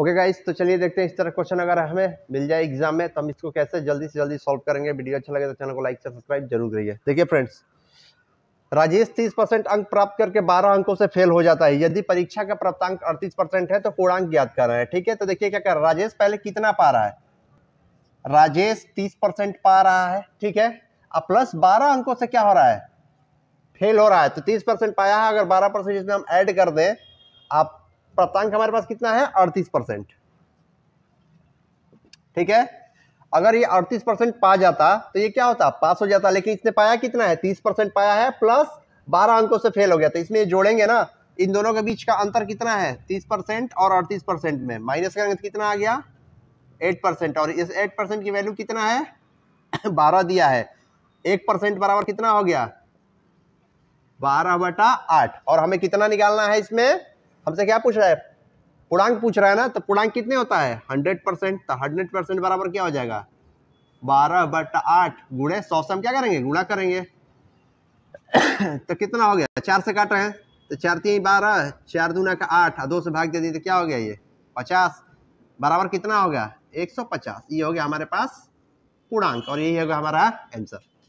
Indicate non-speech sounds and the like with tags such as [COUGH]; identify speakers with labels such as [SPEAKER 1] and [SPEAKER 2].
[SPEAKER 1] okay guys तो चलिए देखते हैं इस तरह क्वेश्चन अगर हमें मिल जाए एग्जाम में तो हम इसको कैसे जल्दी से जल्दी सॉल्व करेंगे वीडियो अच्छा लगे तो चैनल को लाइक सब्सक्राइब जरूर करिए देखिए फ्रेंड्स राजेश 30 परसेंट अंक प्राप्त करके 12 अंकों से फेल हो जाता है यदि परीक्षा का प्राप्तांक अड़तीस परसेंट है तो पूर्णांक ज्ञात कर रहे हैं ठीक है तो देखिए क्या कर राजेश पहले कितना पा रहा है राजेश तीस परसेंट पा रहा है ठीक है अब प्लस बारह अंकों से क्या हो रहा है फेल हो रहा है तो तीस परसेंट पाया है अगर बारह परसेंट इसमें हम ऐड कर दें आप प्राप्तांक हमारे पास कितना है अड़तीस परसेंट ठीक है अगर ये अड़तीस परसेंट पा जाता तो ये क्या होता पास हो जाता लेकिन इसने पाया कितना है तीस परसेंट पाया है प्लस बारह अंकों से फेल हो गया तो इसमें जोड़ेंगे ना इन दोनों के बीच का अंतर कितना है तीस परसेंट और अड़तीस परसेंट में माइनस करेंगे तो कितना आ गया एट परसेंट और इस एट परसेंट की वैल्यू कितना है [COUGHS] बारह दिया है एक परसेंट बराबर कितना हो गया बारह बटा आठ और हमें कितना निकालना है इसमें हमसे क्या पूछ रहा है पूर्णांक पूछ रहा है ना तो पूर्णांक कितने होता है हंड्रेड परसेंट तो हंड्रेड परसेंट बराबर क्या हो जाएगा बारह बट आठ गुणे सौ से हम क्या करेंगे गुणा करेंगे [COUGHS] तो कितना हो गया चार से काट रहे हैं तो चार तीन बारह चार दूना का आठ दो से भाग दे दी तो क्या हो गया ये पचास बराबर कितना हो गया एक सौ पचास ये हो गया हमारे पास पूर्णांक और यही होगा हमारा आंसर